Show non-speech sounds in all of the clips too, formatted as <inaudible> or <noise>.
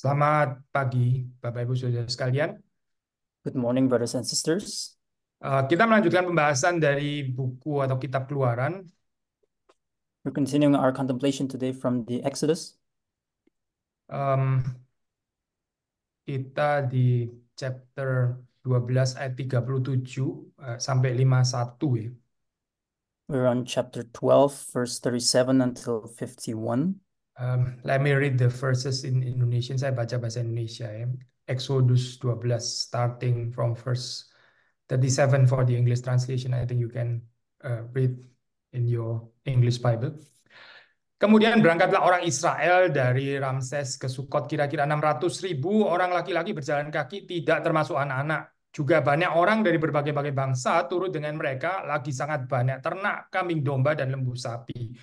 Selamat pagi, Bapak Ibu Saudara sekalian. Good morning, brothers and sisters. Uh, kita melanjutkan pembahasan dari buku atau kitab Keluaran. We're continuing our contemplation today from the Exodus. Um, kita di chapter 12 ayat 37 uh, eh, sampai 51 ya. We're on chapter 12 verse 37 until 51. Um, let me read the verses in Indonesian. Saya baca bahasa Indonesia ya. Exodus 12 starting from verse 37 for the English translation. I think you can uh, read in your English Bible. Kemudian berangkatlah orang Israel dari Ramses ke Sukot kira-kira 600 ribu orang laki-laki berjalan kaki tidak termasuk anak-anak. Juga banyak orang dari berbagai-bagai bangsa turut dengan mereka lagi sangat banyak ternak, kambing domba, dan lembu sapi.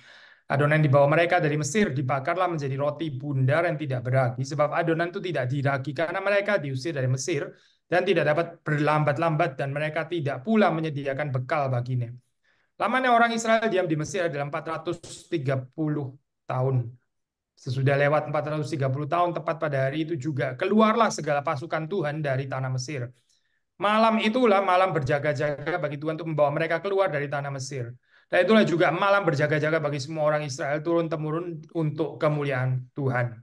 Adonan dibawa mereka dari Mesir dibakarlah menjadi roti bundar yang tidak beragi, sebab adonan itu tidak diragi karena mereka diusir dari Mesir dan tidak dapat berlambat-lambat dan mereka tidak pula menyediakan bekal baginya. Lamanya orang Israel diam di Mesir adalah 430 tahun. Sesudah lewat 430 tahun tepat pada hari itu juga keluarlah segala pasukan Tuhan dari tanah Mesir. Malam itulah malam berjaga-jaga bagi Tuhan untuk membawa mereka keluar dari tanah Mesir. Dan itulah juga malam berjaga-jaga bagi semua orang Israel turun-temurun untuk kemuliaan Tuhan.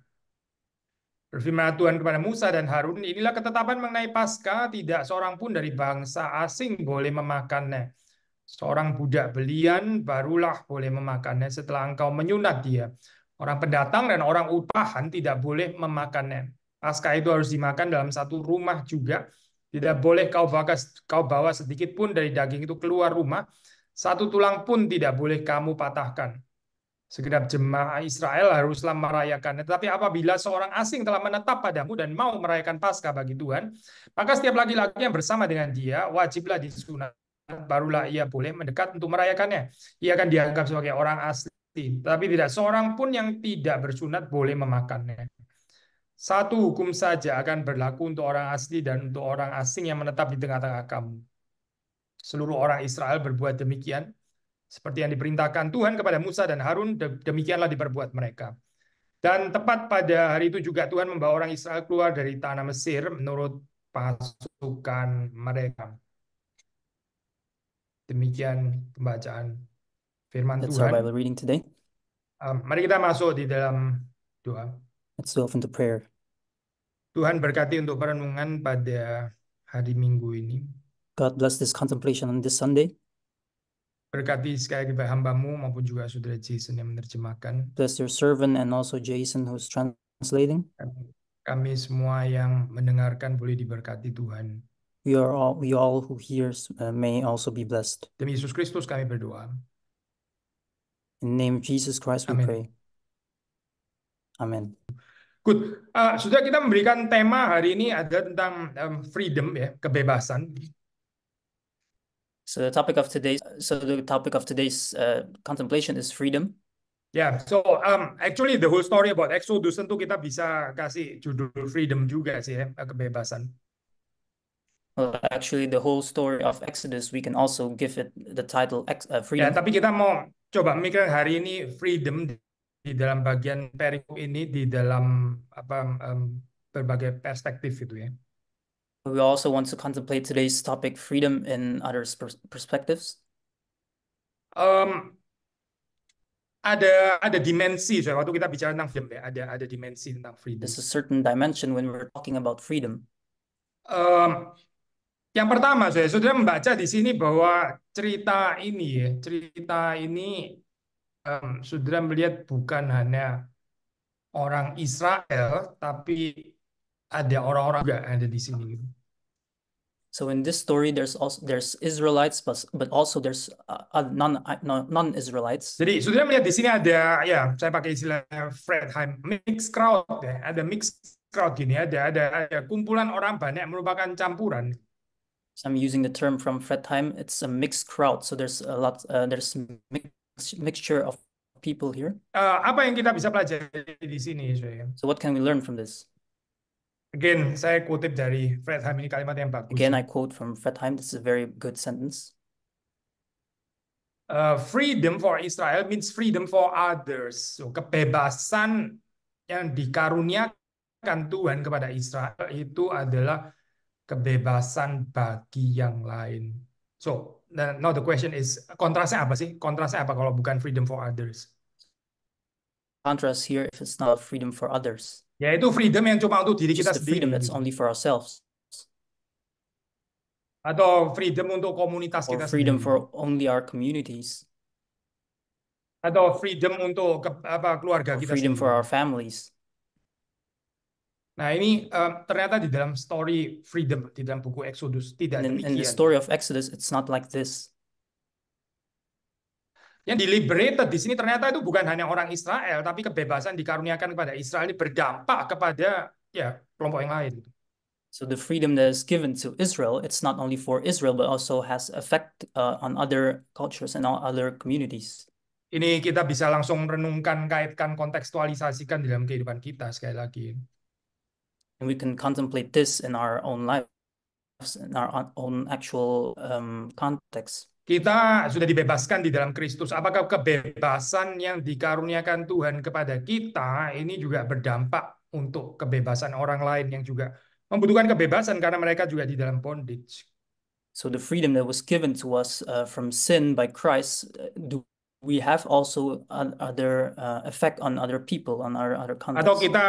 Berfirman Tuhan kepada Musa dan Harun, inilah ketetapan mengenai Pasca. tidak seorang pun dari bangsa asing boleh memakannya. Seorang budak belian barulah boleh memakannya setelah engkau menyunat dia. Orang pendatang dan orang upahan tidak boleh memakannya. Pasca itu harus dimakan dalam satu rumah juga. Tidak boleh kau bawa sedikit pun dari daging itu keluar rumah satu tulang pun tidak boleh kamu patahkan. Segenap jemaah Israel haruslah merayakannya. Tetapi apabila seorang asing telah menetap padamu dan mau merayakan Paskah bagi Tuhan, maka setiap laki-laki yang bersama dengan dia wajiblah disunat. Barulah ia boleh mendekat untuk merayakannya. Ia akan dianggap sebagai orang asli. Tapi tidak seorang pun yang tidak bersunat boleh memakannya. Satu hukum saja akan berlaku untuk orang asli dan untuk orang asing yang menetap di tengah-tengah kamu Seluruh orang Israel berbuat demikian. Seperti yang diperintahkan Tuhan kepada Musa dan Harun, demikianlah diperbuat mereka. Dan tepat pada hari itu juga Tuhan membawa orang Israel keluar dari tanah Mesir menurut pasukan mereka. Demikian pembacaan firman That's Tuhan. reading today. Um, mari kita masuk di dalam doa. Let's delve into prayer. Tuhan berkati untuk perenungan pada hari Minggu ini. God bless this contemplation on this Sunday. Berkati sekali lagi hambamu maupun juga saudara Jason yang menerjemahkan. Bless your servant and also Jason who's translating. Kami semua yang mendengarkan boleh diberkati Tuhan. We are all we all who hears uh, may also be blessed. Demi Yesus Kristus kami berdoa. In the name of Jesus Christ we Amen. pray. Amen. Good. Uh, sudah kita memberikan tema hari ini ada tentang um, freedom ya, kebebasan. So the topic of today's so the topic of today's uh, contemplation is freedom. Yeah, so um, actually the whole story about Exodus itu kita bisa kasih judul freedom juga sih ya, kebebasan. Well, actually the whole story of Exodus we can also give it the title Ex uh, ya, freedom. Ya, tapi kita mau coba mikir hari ini freedom di dalam bagian perikop ini di dalam apa um, berbagai perspektif itu ya we also want to contemplate today's topic, freedom, in other perspectives? Um, ada ada dimensi so, waktu kita bicara tentang freedom ya ada ada dimensi tentang freedom. There's a certain dimension when we're talking about freedom. Um, yang pertama saya sudah membaca di sini bahwa cerita ini ya cerita ini um, sudah melihat bukan hanya orang Israel tapi ada orang-orang juga ada di sini gitu. So in this story there's also there's Israelites but but also there's uh, non uh, non Israelites. Jadi saudara melihat di sini ada ya saya pakai istilah Fredheim mixed crowd ya ada mixed crowd gini ada ada ada kumpulan orang banyak merupakan campuran. So I'm using the term from Fredheim. It's a mixed crowd. So there's a lot uh, there's mix, mixture of people here. Uh, apa yang kita bisa pelajari di sini, saya? So what can we learn from this? Again, saya kutip dari Fred Heim ini kalimat yang bagus. Again, I quote from Fred Heim. This is a very good sentence. Uh, freedom for Israel means freedom for others. So, kebebasan yang dikaruniakan Tuhan kepada Israel itu adalah kebebasan bagi yang lain. So, now the question is, kontrasnya apa sih? Kontrasnya apa kalau bukan freedom for others? Contrast here if it's not freedom for others. Yaitu freedom yang cuma untuk diri kita sendiri. Freedom that's only for ourselves. Atau freedom untuk komunitas Or kita freedom sendiri. for only our communities. Atau freedom untuk ke, apa keluarga Or kita freedom sendiri. for our families. Nah ini um, ternyata di dalam story freedom di dalam buku Exodus tidak and, demikian. the story of Exodus it's not like this. Yang di liberated di sini ternyata itu bukan hanya orang Israel, tapi kebebasan dikaruniakan kepada Israel ini berdampak kepada ya kelompok yang lain. So the freedom that is given to Israel, it's not only for Israel but also has effect uh, on other cultures and all other communities. Ini kita bisa langsung merenungkan, kaitkan, kontekstualisasikan di dalam kehidupan kita sekali lagi. And we can contemplate this in our own lives, in our own actual um, context. Kita sudah dibebaskan di dalam Kristus. Apakah kebebasan yang dikaruniakan Tuhan kepada kita ini juga berdampak untuk kebebasan orang lain yang juga membutuhkan kebebasan karena mereka juga di dalam bondage. So the freedom that was given to us uh, from sin by Christ, uh, do we have also other uh, effect on other people, on our other context? Atau kita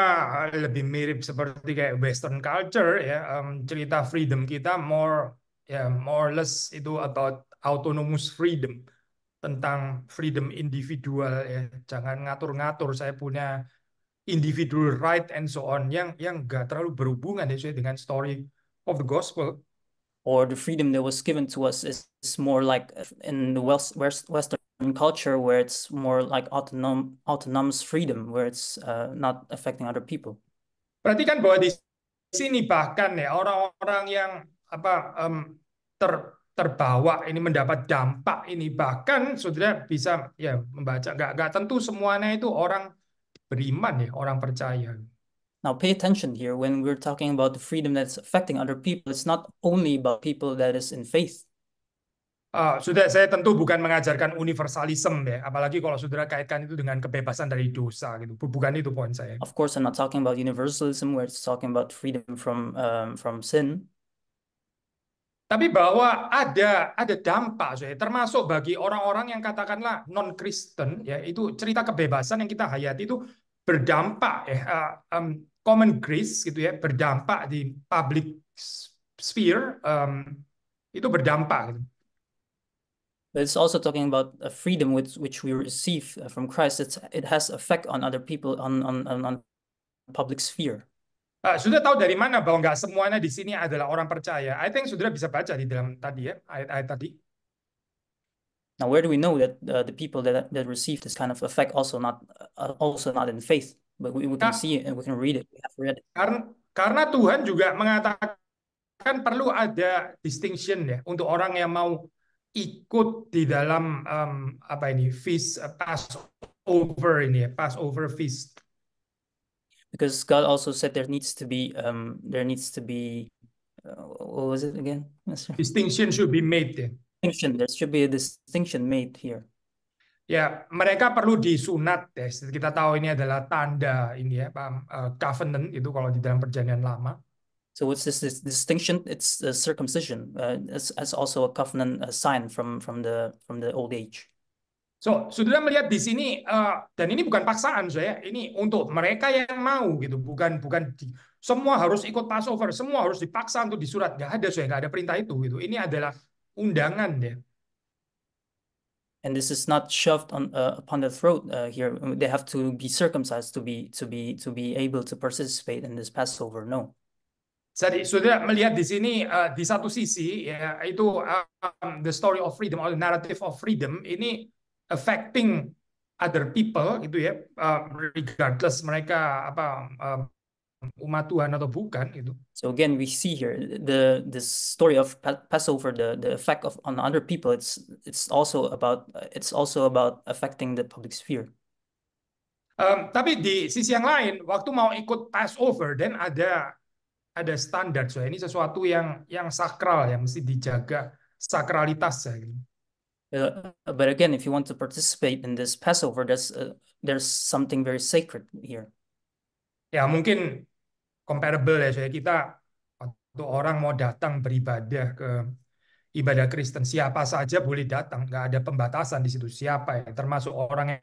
lebih mirip seperti kayak Western culture ya, um, cerita freedom kita more ya yeah, more or less itu about autonomous freedom tentang freedom individual ya jangan ngatur-ngatur saya punya individual right and so on yang yang nggak terlalu berhubungan ya dengan story of the gospel or the freedom that was given to us is, is more like in the West, West, Western culture where it's more like autonom, autonomous freedom where it's uh, not affecting other people. Perhatikan bahwa di sini bahkan ya orang-orang yang apa um, ter terbawa ini mendapat dampak ini bahkan saudara bisa ya membaca nggak nggak tentu semuanya itu orang beriman ya orang percaya. Now pay attention here when we're talking about the freedom that's affecting other people. It's not only about people that is in faith. Uh, ah, sudah saya tentu bukan mengajarkan universalism ya, apalagi kalau saudara kaitkan itu dengan kebebasan dari dosa gitu. Bukan itu poin saya. Of course, I'm not talking about universalism. We're talking about freedom from um, from sin. Tapi bahwa ada ada dampak, saya termasuk bagi orang-orang yang katakanlah non Kristen, ya itu cerita kebebasan yang kita hayati itu berdampak ya uh, um, common grace gitu ya berdampak di public sphere um, itu berdampak. Gitu. But it's also talking about a freedom which which we receive uh, from Christ. It's, it has effect on other people on on on public sphere. Ah, sudah tahu dari mana bahwa nggak semuanya di sini adalah orang percaya. I think sudah bisa baca di dalam tadi ya ayat-ayat tadi. Now where do we know that uh, the people that that receive this kind of effect also not uh, also not in faith, but we, we can ah. see it and we can read it. We have read it. Karena, karena Tuhan juga mengatakan perlu ada distinction ya untuk orang yang mau ikut di dalam um, apa ini feast uh, Passover ini ya Passover feast. because God also said there needs to be um, there needs to be uh, what was it again? Yes, distinction should be made. there. Distinction. There should be a distinction made here. Ya, mereka perlu disunat ya. Kita tahu ini adalah tanda ini ya, paham? Eh, covenant itu kalau di dalam perjanjian lama. So what's this, this distinction? It's a circumcision. Uh, it's, it's also a covenant a sign from from the from the old age. So, saudara melihat di sini uh, dan ini bukan paksaan saya, ini untuk mereka yang mau gitu, bukan bukan di, semua harus ikut Passover, semua harus dipaksa untuk disurat, surat nggak ada saya nggak ada perintah itu gitu. Ini adalah undangan ya. And this is not shoved on uh, upon the throat uh, here. They have to be circumcised to be to be to be able to participate in this Passover. No. Jadi sudah melihat di sini uh, di satu sisi ya itu um, the story of freedom or the narrative of freedom ini affecting other people gitu ya uh, regardless mereka apa um, umat Tuhan atau bukan gitu. So again we see here the the story of Passover the the effect of on other people it's it's also about it's also about affecting the public sphere. Um, tapi di sisi yang lain waktu mau ikut Passover dan ada ada standar so ini sesuatu yang yang sakral yang mesti dijaga sakralitasnya gitu. Uh, uh, but again, if you want to participate in this Passover, there's uh, there's something very sacred here. Ya mungkin comparable ya, saya kita waktu orang mau datang beribadah ke ibadah Kristen siapa saja boleh datang, nggak ada pembatasan di situ siapa ya, termasuk orang yang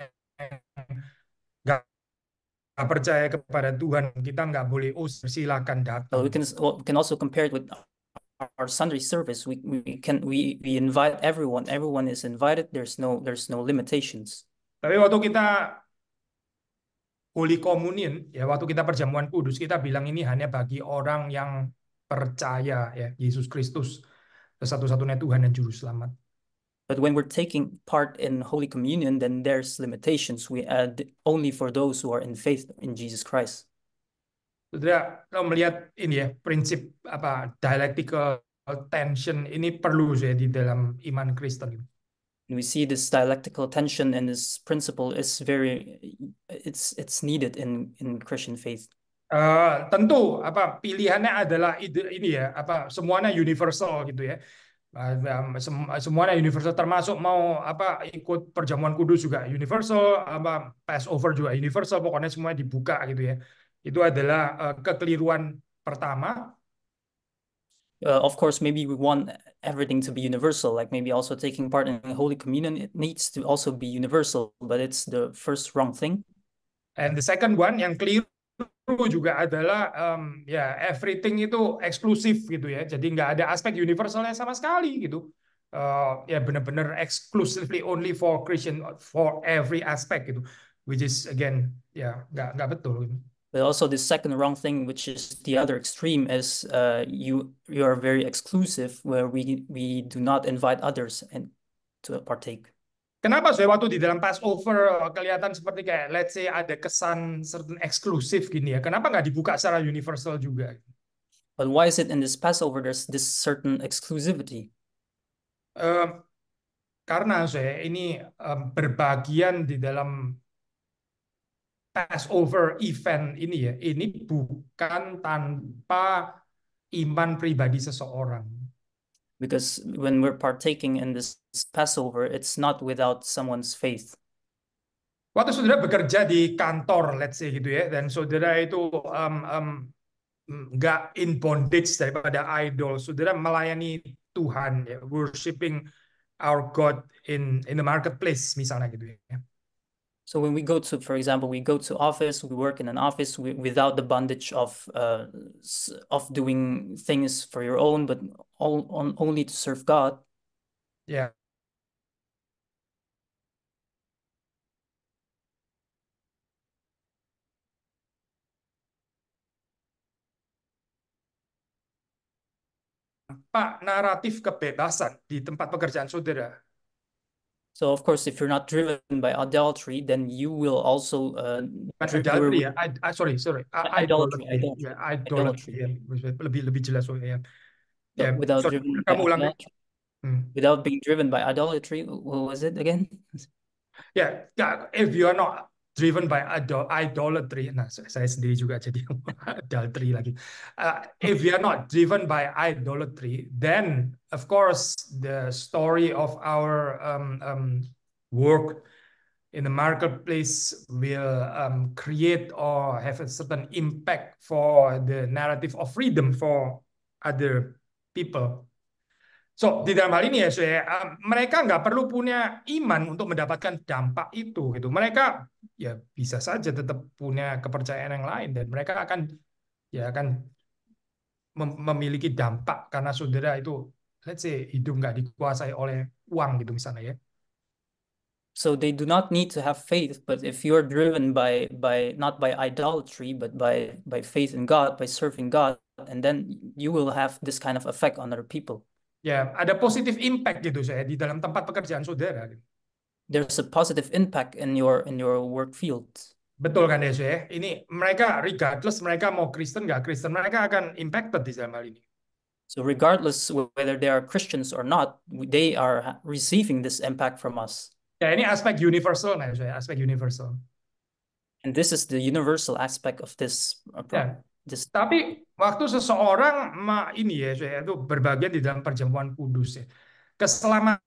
nggak percaya kepada Tuhan kita nggak boleh oh silakan datang. we can we can also compare it with our Sunday service, we, we can we we invite everyone. Everyone is invited. There's no there's no limitations. Tapi waktu kita Holy Communion, ya waktu kita perjamuan kudus, kita bilang ini hanya bagi orang yang percaya ya Yesus Kristus satu-satunya Tuhan dan Juru Selamat. But when we're taking part in Holy Communion, then there's limitations. We add only for those who are in faith in Jesus Christ. Saudara kalau melihat ini ya prinsip apa dialectical tension ini perlu ya di dalam iman Kristen. We see this dialectical tension and this principle is very it's it's needed in in Christian faith. Uh, tentu apa pilihannya adalah ide ini ya apa semuanya universal gitu ya semuanya universal termasuk mau apa ikut perjamuan kudus juga universal apa Passover juga universal pokoknya semuanya dibuka gitu ya itu adalah eh, kekeliruan pertama. Uh, of course, maybe we want everything to be universal. Like maybe also taking part in Holy Communion, it needs to also be universal, but it's the first wrong thing. And the second one yang keliru juga adalah um, ya yeah, everything itu eksklusif gitu ya. Jadi nggak ada aspek universalnya sama sekali gitu. Uh, ya yeah, benar-benar exclusively only for Christian for every aspect gitu. Which is again ya yeah, nggak nggak betul. Gitu but also the second wrong thing, which is the other extreme, is uh, you you are very exclusive, where we we do not invite others and to partake. Kenapa saya waktu di dalam Passover uh, kelihatan seperti kayak let's say ada kesan certain eksklusif gini ya? Kenapa nggak dibuka secara universal juga? But why is it in this Passover there's this certain exclusivity? Um, karena saya ini um, berbagian di dalam Passover event ini ya, ini bukan tanpa iman pribadi seseorang. Because when we're partaking in this Passover, it's not without someone's faith. Waktu saudara bekerja di kantor, let's say gitu ya, dan saudara itu um, um, nggak in bondage daripada idol, saudara melayani Tuhan, ya, worshiping our God in in the marketplace misalnya gitu ya. So when we go to, for example, we go to office, we work in an office we, without the bondage of uh, of doing things for your own, but all on only to serve God. Yeah. Pak, naratif kebebasan di tempat pekerjaan saudara so of course, if you're not driven by adultery, then you will also. Uh, adultery, yeah. I, I, sorry, sorry. I, idolatry, idolatry, yeah, idolatry, yeah. Lebih lebih jelas so, yeah. So yeah. Without sorry, driven Adultery. ulang. Hmm. Without being driven by idolatry, what was it again? Yeah, if you are not driven by idol idolatry. Nah, saya sendiri juga jadi idolatry <laughs> lagi. Uh, if we are not driven by idolatry, then of course the story of our um, um, work in the marketplace will um, create or have a certain impact for the narrative of freedom for other people. So di dalam hal ini ya, ya ah, mereka nggak perlu punya iman untuk mendapatkan dampak itu gitu. Mereka ya bisa saja tetap punya kepercayaan yang lain dan mereka akan ya akan mem memiliki dampak karena saudara itu let's say hidup nggak dikuasai oleh uang gitu misalnya ya. So they do not need to have faith, but if you are driven by by not by idolatry, but by by faith in God, by serving God, and then you will have this kind of effect on other people ya ada positive impact gitu saya di dalam tempat pekerjaan saudara. Gitu. There's a positive impact in your in your work field. Betul kan ya, ya? Ini mereka regardless mereka mau Kristen nggak Kristen mereka akan impacted di dalam hal ini. So regardless whether they are Christians or not, they are receiving this impact from us. Ya ini aspek universal nah Yesus ya, aspek universal. And this is the universal aspect of this. Uh, ya. this. Tapi Waktu seseorang ini ya, itu berbagian di dalam perjamuan kudus ya. Keselamatan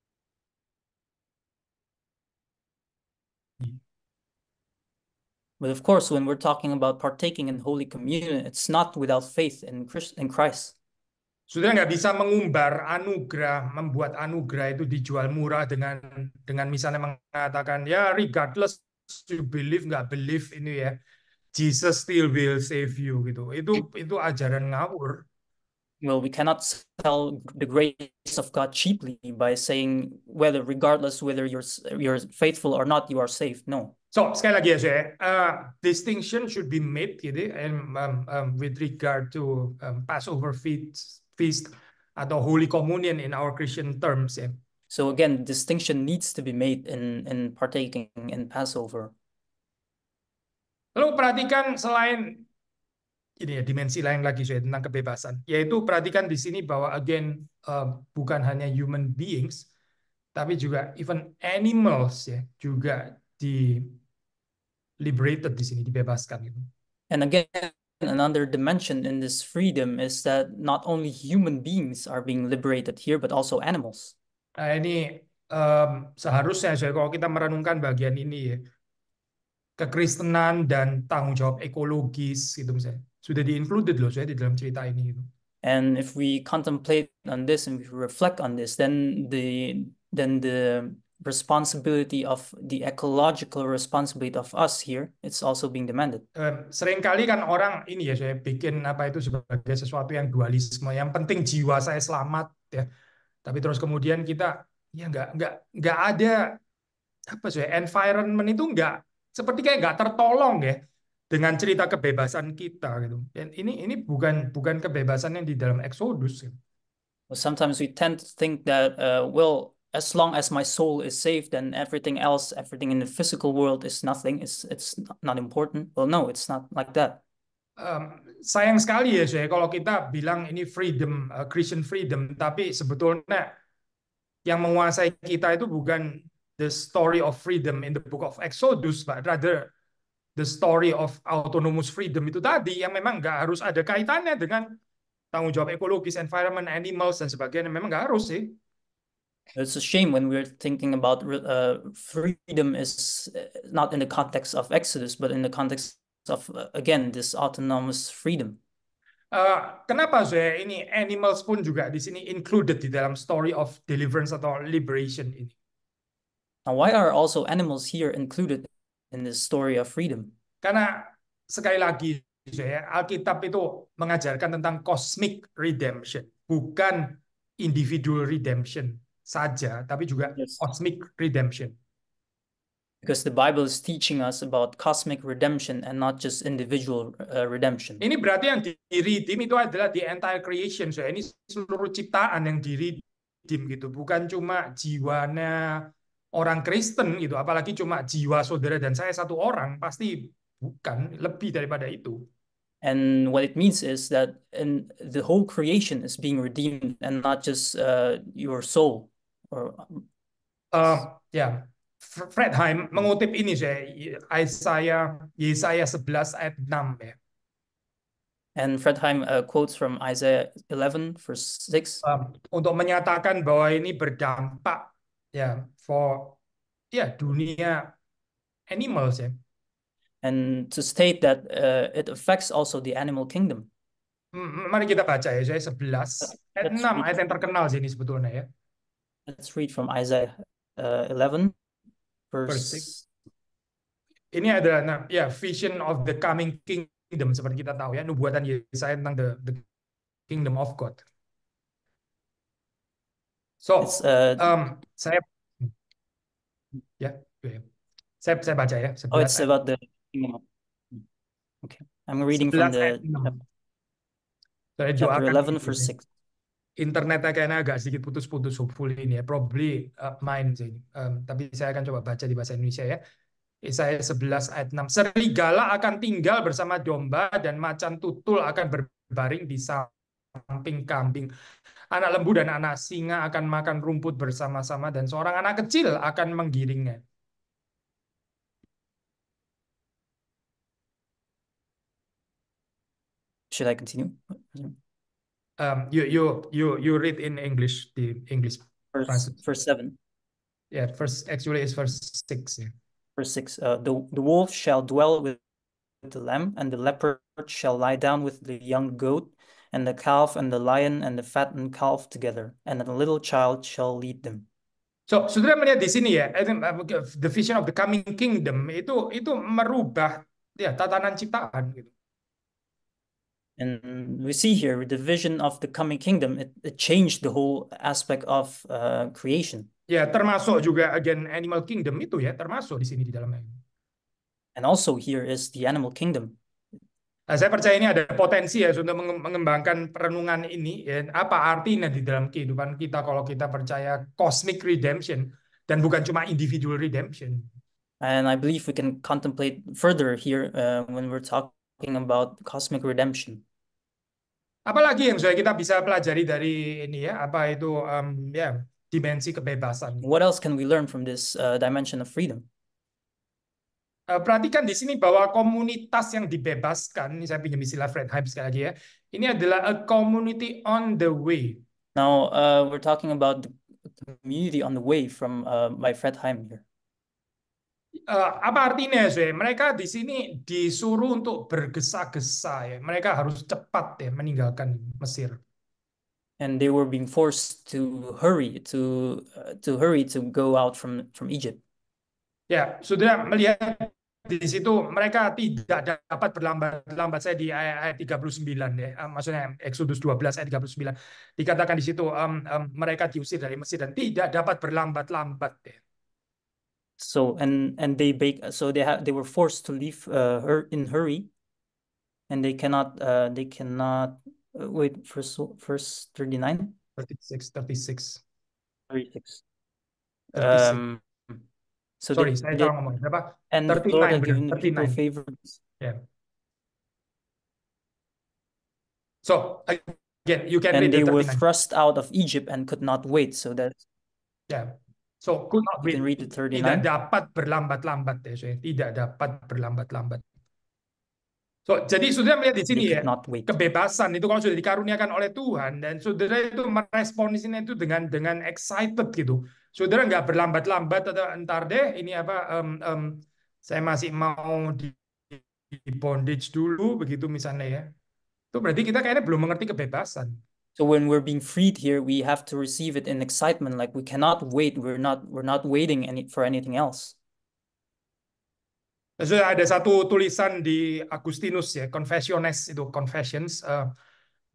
But of course, when we're talking about partaking in Holy Communion, it's not without faith in Christ. Sudah nggak bisa mengumbar anugerah, membuat anugerah itu dijual murah dengan dengan misalnya mengatakan ya regardless you believe nggak believe ini ya Jesus still will save you gitu. Itu itu ajaran ngawur. Well, we cannot sell the grace of God cheaply by saying whether regardless whether you're you're faithful or not you are saved. No. So sekali lagi ya eh, uh, distinction should be made gitu, and um, um, with regard to um, Passover feast, feast atau Holy Communion in our Christian terms ya. So again, distinction needs to be made in in partaking in Passover. Lalu perhatikan selain ini ya dimensi lain lagi saya tentang kebebasan, yaitu perhatikan di sini bahwa again uh, bukan hanya human beings, tapi juga even animals ya juga di liberated di sini dibebaskan gitu. And again another dimension in this freedom is that not only human beings are being liberated here but also animals. Nah ini um, seharusnya saya kalau kita merenungkan bagian ini ya kekristenan dan tanggung jawab ekologis gitu misalnya sudah di included loh saya di dalam cerita ini gitu. And if we contemplate on this and we reflect on this, then the then the responsibility of the ecological responsibility of us here it's also being demanded. Uh, seringkali kan orang ini ya saya bikin apa itu sebagai sesuatu yang dualisme. Yang penting jiwa saya selamat ya. Tapi terus kemudian kita ya nggak nggak nggak ada apa sih environment itu nggak seperti kayak nggak tertolong ya dengan cerita kebebasan kita gitu. Dan ini ini bukan bukan kebebasan yang di dalam Exodus. Gitu. Sometimes we tend to think that uh, well as long as my soul is safe then everything else everything in the physical world is nothing it's it's not important. Well no, it's not like that. Um, sayang sekali ya saya kalau kita bilang ini freedom uh, Christian freedom tapi sebetulnya yang menguasai kita itu bukan the story of freedom in the book of Exodus, but rather the story of autonomous freedom itu tadi yang memang nggak harus ada kaitannya dengan tanggung jawab ekologis, environment, animals dan sebagainya. Memang nggak harus sih. It's a shame when we're thinking about uh, freedom is uh, not in the context of Exodus, but in the context of uh, again this autonomous freedom. Uh, kenapa saya ini animals pun juga di sini included di dalam story of deliverance atau liberation ini? Now, why are also animals here included in this story of freedom? Karena sekali lagi saya Alkitab itu mengajarkan tentang cosmic redemption, bukan individual redemption saja, tapi juga yes. cosmic redemption. Because the Bible is teaching us about cosmic redemption and not just individual uh, redemption. Ini berarti yang diridim itu adalah the entire creation. So, ini seluruh ciptaan yang diridim gitu, bukan cuma jiwanya, orang Kristen itu apalagi cuma jiwa saudara dan saya satu orang, pasti bukan lebih daripada itu. And what it means is that in the whole creation is being redeemed and not just uh, your soul or uh, ya yeah. Fred Heim mengutip ini saya Yesaya Yesaya 11 ayat 6 ya. And Fredheim uh, quotes from Isaiah 11 verse 6. Um, untuk menyatakan bahwa ini berdampak yeah for yeah dunia animals ya. Yeah. And to state that uh, it affects also the animal kingdom. Hmm, hmm, mari kita baca ya, Isaiah uh, 11 ayat 6 ayat yang terkenal sih ini sebetulnya ya. Let's read from Isaiah uh, 11 verse, verse 6. Ini adalah nah, ya yeah, vision of the coming kingdom seperti kita tahu ya nubuatan Yesaya tentang the, the kingdom of God. So, uh, um, saya ya, yeah, ya. saya saya baca ya. Sebelas, oh, it's about the hmm. Okay, I'm reading from the saya chapter 11 verse 6. Internetnya kayaknya agak sedikit putus-putus hopefully ini ya, probably uh, mine sih. Um, tapi saya akan coba baca di bahasa Indonesia ya. Yesaya 11 ayat 6. Serigala akan tinggal bersama domba dan macan tutul akan berbaring di samping kambing. Anak lembu dan anak singa akan makan rumput bersama-sama dan seorang anak kecil akan menggiringnya. Should I continue? Um, you you you you read in English the English verse, verse seven. Yeah, first actually it's verse six. Yeah. Verse six. Uh, the the wolf shall dwell with the lamb, and the leopard shall lie down with the young goat, and the calf and the lion and the fattened calf together, and the little child shall lead them. So, saudara melihat di sini ya, eh, eh, the vision of the coming kingdom itu itu merubah ya tatanan ciptaan gitu. And we see here the vision of the coming kingdom, it, it changed the whole aspect of uh, creation. Ya, termasuk juga again animal kingdom itu ya, termasuk di sini di dalamnya. And also here is the animal kingdom. Nah, saya percaya ini ada potensi ya untuk mengembangkan perenungan ini. Ya. Apa artinya di dalam kehidupan kita kalau kita percaya cosmic redemption dan bukan cuma individual redemption. And I believe we can contemplate further here uh, when we're talking about cosmic redemption. Apalagi yang sudah kita bisa pelajari dari ini ya, apa itu um, ya yeah, dimensi kebebasan. What else can we learn from this uh, dimension of freedom? Eh, perhatikan di sini bahwa komunitas yang dibebaskan, ini saya pinjam istilah Fred Hype sekali lagi ya, ini adalah a community on the way. Now uh, we're talking about the community on the way from uh, by Fred Heim here. Uh, apa artinya ya, Mereka di sini disuruh untuk bergesa-gesa ya. Mereka harus cepat ya meninggalkan Mesir. And they were being forced to hurry to uh, to hurry to go out from from Egypt. Ya, sudah melihat di situ mereka tidak dapat berlambat-lambat saya di ayat, 39 ya eh, maksudnya Exodus 12 ayat 39 dikatakan di situ um, um, mereka diusir dari Mesir dan tidak dapat berlambat-lambat ya. So and and they bake so they have they were forced to leave uh, her in hurry and they cannot uh, they cannot uh, wait first 39 36 36 36 um So Sorry, saya salah ngomong. Berapa? And 39, Lord had given 39. favors. Yeah. So again, you can and read they the were thrust out of Egypt and could not wait. So that yeah. So could not wait. You can read the 39. Tidak dapat berlambat-lambat ya, eh, so Tidak dapat berlambat-lambat. So, jadi saudara melihat di sini ya, kebebasan itu kalau sudah dikaruniakan oleh Tuhan dan saudara itu meresponsinya itu dengan dengan excited gitu saudara nggak berlambat-lambat atau entar deh ini apa um, um, saya masih mau di, bondage dulu begitu misalnya ya itu berarti kita kayaknya belum mengerti kebebasan so when we're being freed here we have to receive it in excitement like we cannot wait we're not we're not waiting any, for anything else sudah ada satu tulisan di Agustinus ya Confessiones itu Confessions uh,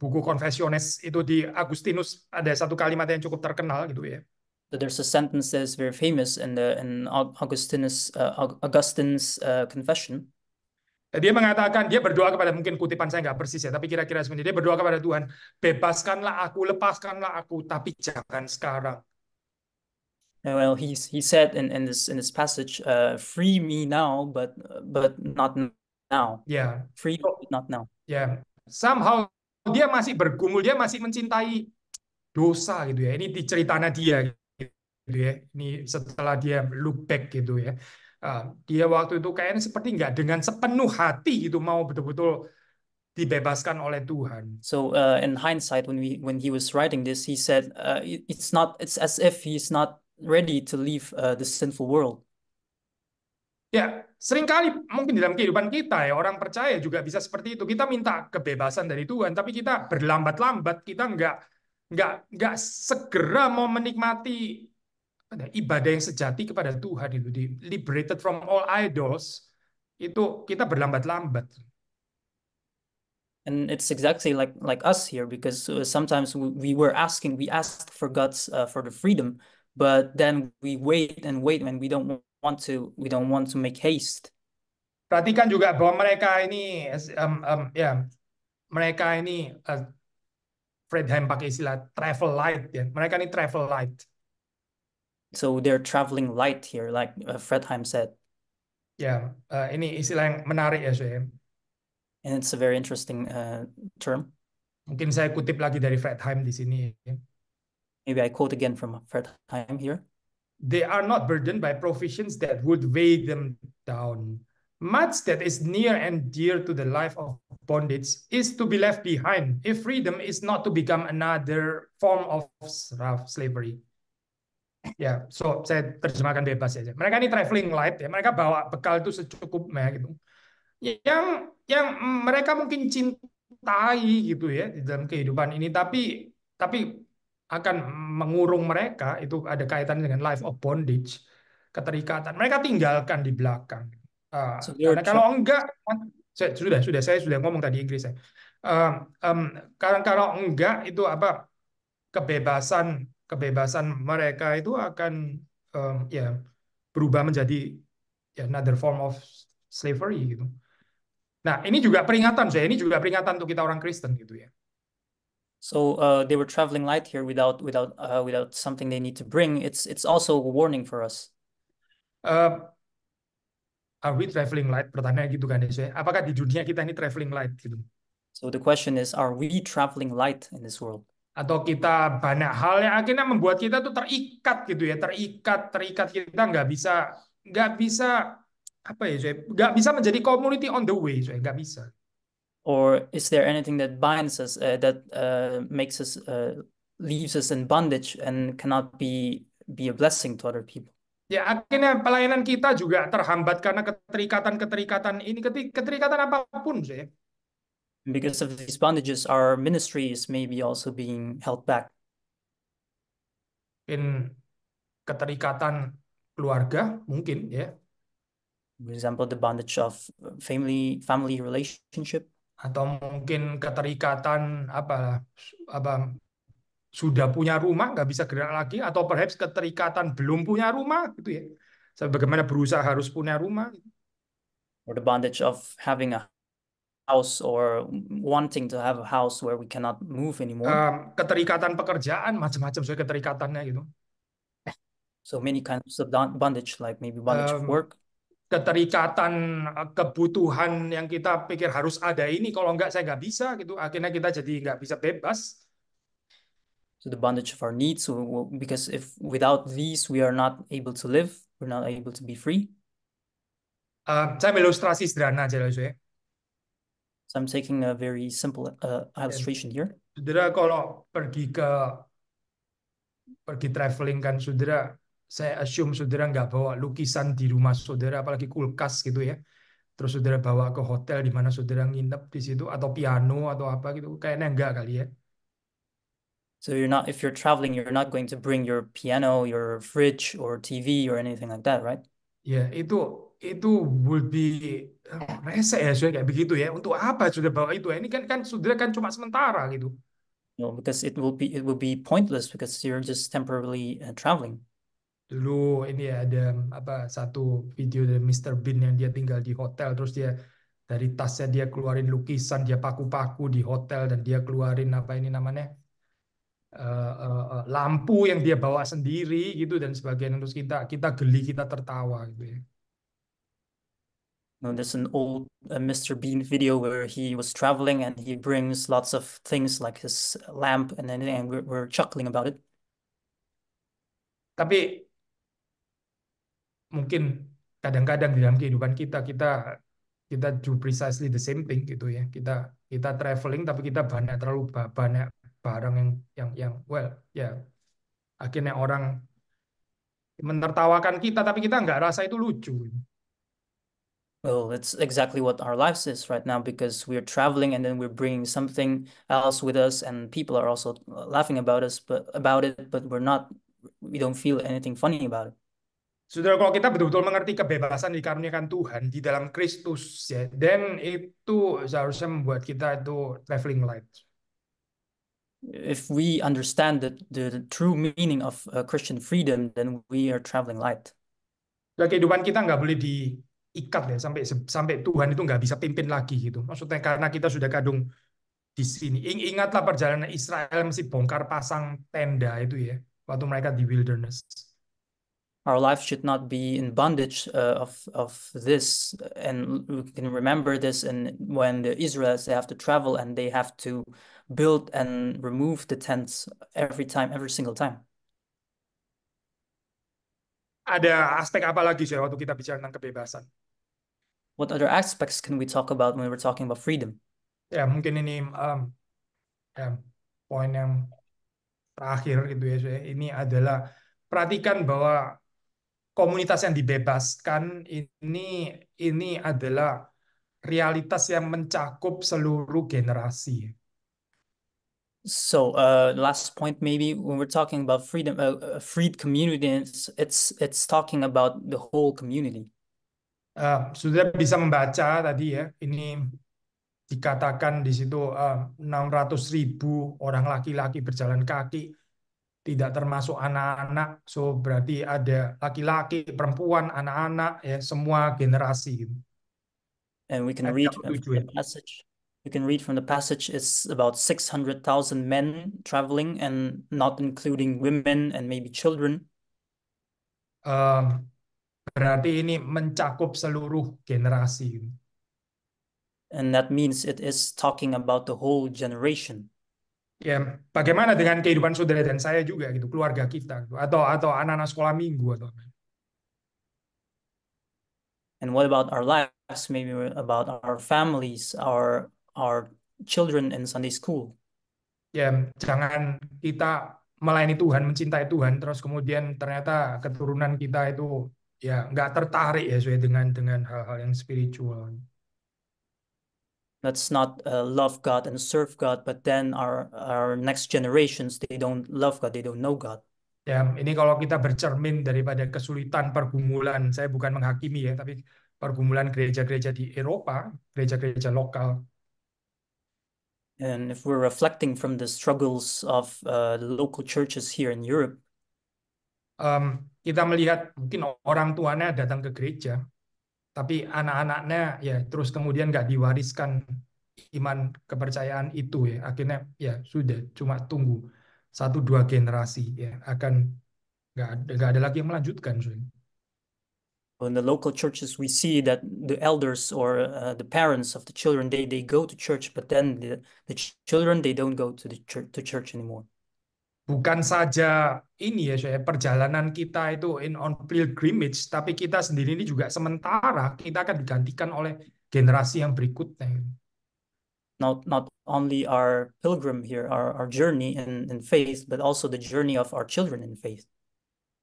buku Confessiones itu di Agustinus ada satu kalimat yang cukup terkenal gitu ya there's a sentence that is very famous in the in Augustinus uh, Augustine's uh, confession. Dia mengatakan dia berdoa kepada mungkin kutipan saya nggak persis ya, tapi kira-kira seperti dia berdoa kepada Tuhan, bebaskanlah aku, lepaskanlah aku, tapi jangan sekarang. Uh, well, he he said in in this in this passage, uh, free me now, but but not now. Yeah. Free but not now. Yeah. Somehow dia masih bergumul, dia masih mencintai dosa gitu ya. Ini diceritanya dia gitu ya. Ini setelah dia look back gitu ya. Ah, dia waktu itu kayaknya seperti nggak dengan sepenuh hati gitu mau betul-betul dibebaskan oleh Tuhan. So uh, in hindsight, when we when he was writing this, he said uh, it's not it's as if he's not ready to leave uh, the sinful world. Ya, seringkali mungkin dalam kehidupan kita ya orang percaya juga bisa seperti itu. Kita minta kebebasan dari Tuhan, tapi kita berlambat-lambat, kita nggak nggak nggak segera mau menikmati ibadah yang sejati kepada Tuhan itu di liberated from all idols itu kita berlambat-lambat. And it's exactly like like us here because uh, sometimes we were asking we asked for God's uh, for the freedom but then we wait and wait and we don't want to we don't want to make haste. Perhatikan juga bahwa mereka ini um, um, ya yeah, mereka ini uh, Fred pakai istilah travel light ya. Mereka ini travel light so they're traveling light here like uh, Fredheim said yeah. uh, ini istilah yang menarik ya Suhaim and it's a very interesting uh, term mungkin saya kutip lagi dari Fredheim di sini maybe I quote again from Fredheim here they are not burdened by provisions that would weigh them down much that is near and dear to the life of bondage is to be left behind if freedom is not to become another form of slavery. ya so saya terjemahkan bebas saja ya. mereka ini traveling light ya mereka bawa bekal itu secukupnya gitu yang yang mereka mungkin cintai gitu ya di dalam kehidupan ini tapi tapi akan mengurung mereka itu ada kaitan dengan life of bondage keterikatan mereka tinggalkan di belakang uh, karena kalau enggak saya, sudah sudah saya sudah ngomong tadi Inggris saya um, ehm, um, ehm, karena kalau enggak itu apa kebebasan kebebasan mereka itu akan um, ya berubah menjadi ya, another form of slavery gitu. Nah ini juga peringatan saya, ini juga peringatan untuk kita orang Kristen gitu ya. So uh, they were traveling light here without without uh, without something they need to bring. It's it's also a warning for us. Uh, are we traveling light? Pertanyaan gitu kan ya. Apakah di dunia kita ini traveling light gitu? So the question is, are we traveling light in this world? atau kita banyak hal yang akhirnya membuat kita tuh terikat gitu ya terikat terikat kita nggak bisa nggak bisa apa ya saya nggak bisa menjadi community on the way saya nggak bisa or is there anything that binds us uh, that uh, makes us uh, leaves us in bondage and cannot be be a blessing to other people ya akhirnya pelayanan kita juga terhambat karena keterikatan keterikatan ini keterikatan apapun saya because of these bondages, our ministry is maybe also being held back. In keterikatan keluarga mungkin ya. Yeah. For example, the bondage of family family relationship. Atau mungkin keterikatan apa apa sudah punya rumah nggak bisa gerak lagi atau perhaps keterikatan belum punya rumah gitu ya. Sebagaimana berusaha harus punya rumah. Or the bondage of having a house or wanting to have a house where we cannot move anymore. Um, keterikatan pekerjaan macam-macam soal keterikatannya gitu. So many kinds of bondage like maybe bondage um, of work. Keterikatan eh, kebutuhan yang kita pikir harus ada ini kalau nggak saya nggak bisa gitu akhirnya kita jadi nggak bisa bebas. So the bondage of our needs so, because if without these we are not able to live, we're not able to be free. Uh, saya ilustrasi sederhana aja loh ya. So I'm taking a very simple uh, illustration here. Saudara kalau pergi ke pergi traveling kan saudara, saya assume saudara nggak bawa lukisan di rumah saudara, apalagi kulkas gitu ya. Terus saudara bawa ke hotel di mana saudara nginep di situ atau piano atau apa gitu, kayaknya enggak kali ya. So you're not if you're traveling, you're not going to bring your piano, your fridge or TV or anything like that, right? Ya, yeah, itu itu would be rese ya sudah kayak begitu ya. Untuk apa sudah bawa itu? ya? Ini kan kan sudah kan cuma sementara gitu. No, because it will be it will be pointless because you're just temporarily uh, traveling. Dulu ini ya ada um, apa satu video dari Mr. Bean yang dia tinggal di hotel terus dia dari tasnya dia keluarin lukisan dia paku-paku di hotel dan dia keluarin apa ini namanya uh, uh, uh, lampu yang dia bawa sendiri gitu dan sebagainya terus kita kita geli kita tertawa gitu ya know, there's an old uh, Mr. Bean video where he was traveling and he brings lots of things like his lamp and then and we're, we're chuckling about it. Tapi mungkin kadang-kadang di dalam kehidupan kita kita kita do precisely the same thing gitu ya. Kita kita traveling tapi kita banyak terlalu banyak barang yang yang yang well ya yeah. akhirnya orang menertawakan kita tapi kita nggak rasa itu lucu. Well, that's exactly what our lives is right now because we're traveling and then we're bringing something else with us, and people are also uh, laughing about us, but about it, but we're not, we don't feel anything funny about it. Saudara, kalau kita betul-betul mengerti kebebasan dikaruniakan Tuhan di dalam Kristus, ya, then itu seharusnya membuat kita itu traveling light. If we understand the, the, true meaning of uh, Christian freedom, then we are traveling light. Dan kehidupan kita nggak boleh di ikat ya sampai sampai Tuhan itu nggak bisa pimpin lagi gitu. Maksudnya karena kita sudah kadung di sini. Ingatlah perjalanan Israel mesti bongkar pasang tenda itu ya waktu mereka di wilderness. Our life should not be in bondage uh, of of this, and we can remember this. And when the Israelites they have to travel and they have to build and remove the tents every time, every single time. Ada aspek apa lagi sih waktu kita bicara tentang kebebasan? what other aspects can we talk about when we're talking about freedom? Ya mungkin ini um, ya, poin yang terakhir gitu ya. Ini adalah perhatikan bahwa komunitas yang dibebaskan ini ini adalah realitas yang mencakup seluruh generasi. So, uh, last point maybe when we're talking about freedom, a uh, uh, freed community, it's it's talking about the whole community. Eh, sudah bisa membaca tadi ya ini dikatakan di situ uh, eh, 600 ribu orang laki-laki berjalan kaki tidak termasuk anak-anak so berarti ada laki-laki perempuan anak-anak ya semua generasi gitu. and we can read from the passage We can read from the passage it's about 600,000 men traveling and not including women and maybe children um, Berarti ini mencakup seluruh generasi. And that means it is talking about the whole generation. Ya, yeah. bagaimana dengan kehidupan saudara dan saya juga gitu, keluarga kita gitu, atau atau anak-anak sekolah minggu atau apa? And what about our lives? Maybe about our families, our our children in Sunday school. Ya, yeah. jangan kita melayani Tuhan, mencintai Tuhan, terus kemudian ternyata keturunan kita itu ya nggak tertarik ya sesuai dengan dengan hal-hal yang spiritual. That's not uh, love God and serve God, but then our our next generations they don't love God, they don't know God. Ya, ini kalau kita bercermin daripada kesulitan pergumulan, saya bukan menghakimi ya, tapi pergumulan gereja-gereja di Eropa, gereja-gereja lokal. And if we're reflecting from the struggles of uh, local churches here in Europe, um, kita melihat mungkin orang tuanya datang ke gereja, tapi anak-anaknya ya terus kemudian nggak diwariskan iman kepercayaan itu ya akhirnya ya sudah cuma tunggu satu dua generasi ya akan nggak ada nggak ada lagi yang melanjutkan. So. in the local churches we see that the elders or uh, the parents of the children they they go to church but then the, the children they don't go to the church to church anymore bukan saja ini ya saya perjalanan kita itu in on pilgrimage tapi kita sendiri ini juga sementara kita akan digantikan oleh generasi yang berikutnya not not only our pilgrim here our our journey in in faith but also the journey of our children in faith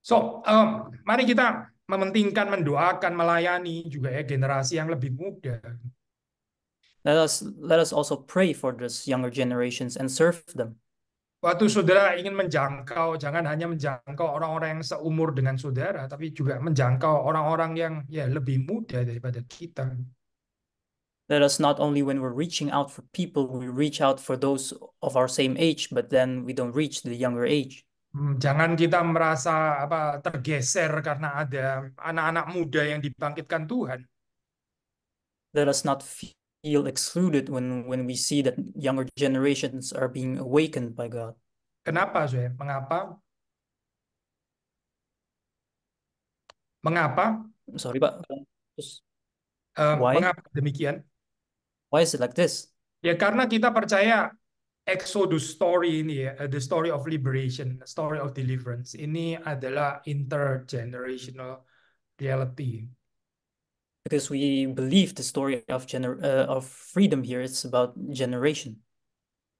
so um, mari kita mementingkan mendoakan melayani juga ya generasi yang lebih muda let us let us also pray for this younger generations and serve them Waktu saudara ingin menjangkau, jangan hanya menjangkau orang-orang yang seumur dengan saudara, tapi juga menjangkau orang-orang yang ya lebih muda daripada kita. Let us not only when we're reaching out for people, we reach out for those of our same age, but then we don't reach the younger age. Hmm, jangan kita merasa apa tergeser karena ada anak-anak muda yang dibangkitkan Tuhan. Let us not feel feel excluded when when we see that younger generations are being awakened by God. Kenapa, Zoe? Mengapa? Mengapa? Sorry, Pak. Terus, uh, why? Mengapa demikian? Why is it like this? Ya karena kita percaya Exodus story ini ya, the story of liberation, the story of deliverance. Ini adalah intergenerational reality because we believe the story of gener uh, of freedom here it's about generation.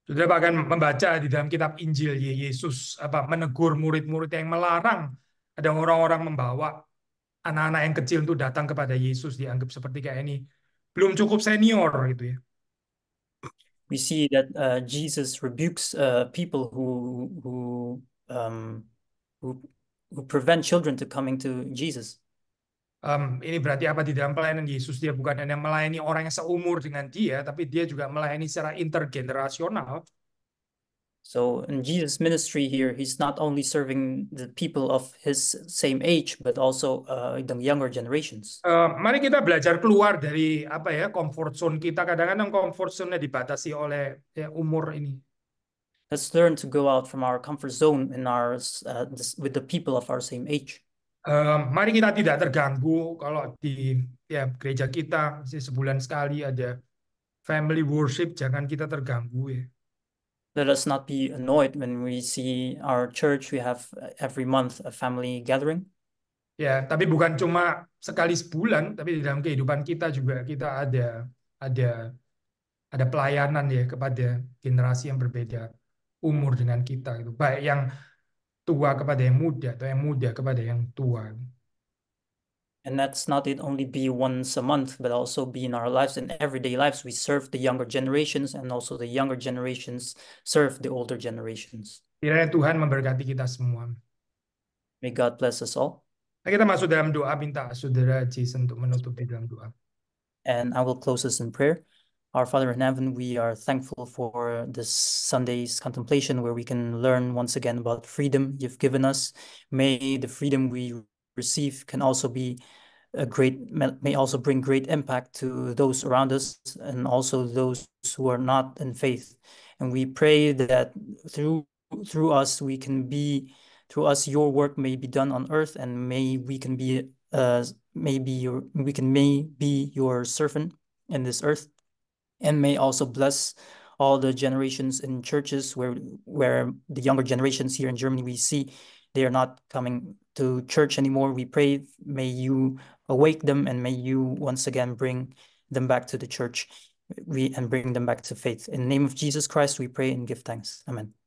Saudara bahkan membaca di dalam kitab Injil Yesus apa menegur murid-murid yang melarang ada orang-orang membawa anak-anak yang kecil itu datang kepada Yesus dianggap seperti kayak ini belum cukup senior gitu ya. We see that uh, Jesus rebukes uh, people who who um, who who prevent children to coming to Jesus um, ini berarti apa di dalam pelayanan Yesus dia bukan hanya melayani orang yang seumur dengan dia tapi dia juga melayani secara intergenerasional So in Jesus' ministry here, he's not only serving the people of his same age, but also uh, the younger generations. Uh, mari kita belajar keluar dari apa ya comfort zone kita. Kadang-kadang comfort zone-nya dibatasi oleh ya, umur ini. Let's learn to go out from our comfort zone in our uh, with the people of our same age mari kita tidak terganggu kalau di ya, gereja kita sebulan sekali ada family worship, jangan kita terganggu ya. Let us not be annoyed when we see our church we have every month a family gathering. Ya, tapi bukan cuma sekali sebulan, tapi di dalam kehidupan kita juga kita ada ada ada pelayanan ya kepada generasi yang berbeda umur dengan kita gitu. Baik yang tua kepada yang muda atau yang muda kepada yang tua. And that's not it only be once a month, but also be in our lives and everyday lives. We serve the younger generations and also the younger generations serve the older generations. Kiranya Tuhan memberkati kita semua. May God bless us all. Nah, kita masuk dalam doa, minta saudara Jason untuk menutup di dalam doa. And I will close us in prayer. Our Father in Heaven, we are thankful for this Sunday's contemplation where we can learn once again about freedom you've given us. May the freedom we receive can also be a great, may also bring great impact to those around us and also those who are not in faith. And we pray that through through us we can be, through us your work may be done on earth and may we can be, uh, maybe your, we can may be your servant in this earth and may also bless all the generations in churches where where the younger generations here in Germany we see they are not coming to church anymore. We pray may you awake them and may you once again bring them back to the church we and bring them back to faith. In the name of Jesus Christ we pray and give thanks. Amen.